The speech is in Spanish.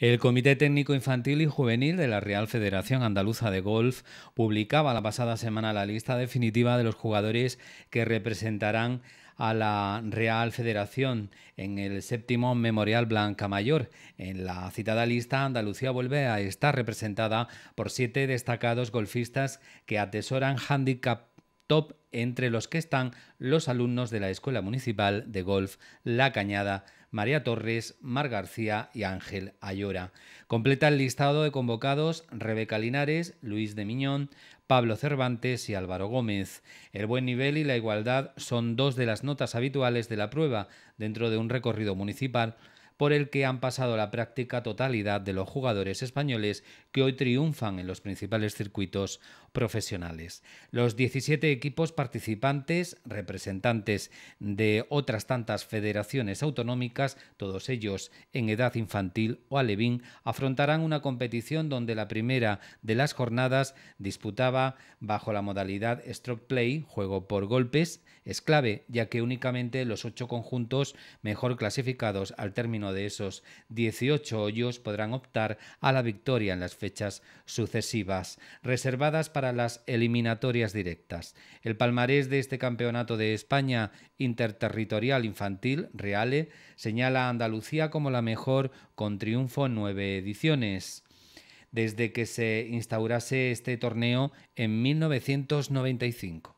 El Comité Técnico Infantil y Juvenil de la Real Federación Andaluza de Golf publicaba la pasada semana la lista definitiva de los jugadores que representarán a la Real Federación en el séptimo Memorial Blanca Mayor. En la citada lista, Andalucía vuelve a estar representada por siete destacados golfistas que atesoran Handicap top entre los que están los alumnos de la Escuela Municipal de Golf La Cañada, María Torres, Mar García y Ángel Ayora. Completa el listado de convocados Rebeca Linares, Luis de Miñón, Pablo Cervantes y Álvaro Gómez. El buen nivel y la igualdad son dos de las notas habituales de la prueba dentro de un recorrido municipal por el que han pasado la práctica totalidad de los jugadores españoles que hoy triunfan en los principales circuitos profesionales. Los 17 equipos participantes, representantes de otras tantas federaciones autonómicas, todos ellos en edad infantil o alevín, afrontarán una competición donde la primera de las jornadas disputaba bajo la modalidad stroke play, juego por golpes, es clave, ya que únicamente los ocho conjuntos mejor clasificados al término de esos 18 hoyos podrán optar a la victoria en las fechas sucesivas, reservadas para las eliminatorias directas. El palmarés de este Campeonato de España Interterritorial Infantil, Reale, señala a Andalucía como la mejor con triunfo en nueve ediciones desde que se instaurase este torneo en 1995.